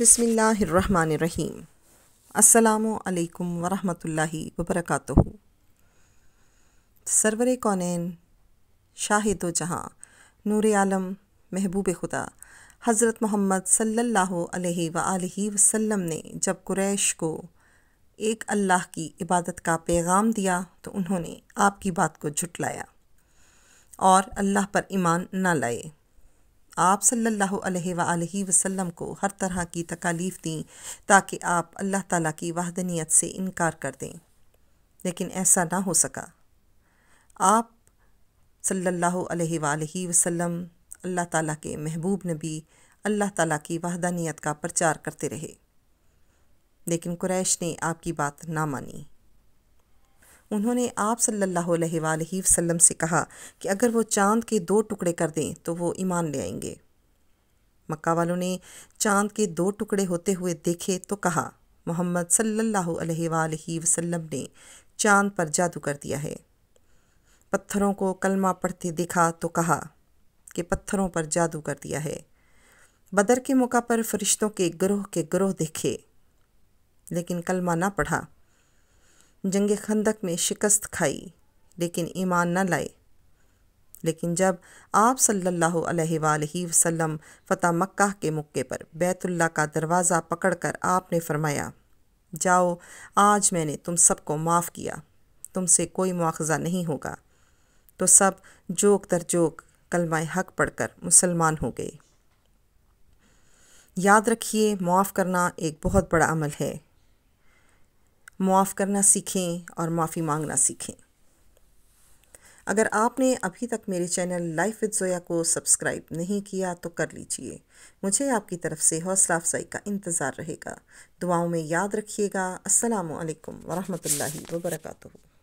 बसमीम् अल्लाम वरहमतुल्लाहि वबरकातुह सरवर कौन शाहिद जहाँ नूर आलम महबूब खुदा हज़रत मोहम्मद सल्लल्लाहु अलैहि व वसल्लम ने जब कुरैश को एक अल्लाह की इबादत का पैगाम दिया तो उन्होंने आपकी बात को झुटलाया और अल्लाह पर ईमान ना लाए आप सल्लल्लाहु अलैहि वसल्लम को हर तरह की तकालीफ दी ताकि आप अल्लाह ताला की वाहदनीत से इनकार कर दें लेकिन ऐसा ना हो सका आप सल्लल्लाहु अलैहि वसल्लम अल्लाह ताला के महबूब नबी अल्लाह ताला की वहदानियत का प्रचार करते रहे लेकिन कुरैश ने आपकी बात ना मानी उन्होंने आप सल्लल्लाहु अलैहि वसल्लम से कहा कि अगर वो चांद के दो टुकड़े कर दें तो वो ईमान ले आएंगे मक्का वालों ने चांद के दो टुकड़े होते हुए देखे तो कहा मोहम्मद सल्लल्लाहु वसलम ने चांद पर जादू कर दिया है पत्थरों को कलमा पढ़ते देखा तो कहा कि पत्थरों पर जादू कर दिया है बदर के मौका पर फरिश्तों के ग्रोह के ग्रोह देखे लेकिन कलमा ना पढ़ा जंग खंदक में शिकस्त खाई लेकिन ईमान न लाए लेकिन जब आप सल्लल्लाहु अलैहि वसल्लम फ़तह मक्का के मुक्के पर बैतुल्ला का दरवाज़ा पकड़कर आपने फरमाया जाओ आज मैंने तुम सबको माफ़ किया तुमसे कोई मुआवजा नहीं होगा तो सब जोक दर जोक कलमाए हक पढ़कर मुसलमान हो गए याद रखिए माफ़ करना एक बहुत बड़ा अमल है मुआफ़ करना सीखें और माफ़ी मांगना सीखें अगर आपने अभी तक मेरे चैनल लाइफ विद जोया को सब्सक्राइब नहीं किया तो कर लीजिए मुझे आपकी तरफ से हौसला अफजाई का इंतज़ार रहेगा दुआओं में याद रखिएगा असलकम वरहमल वर्का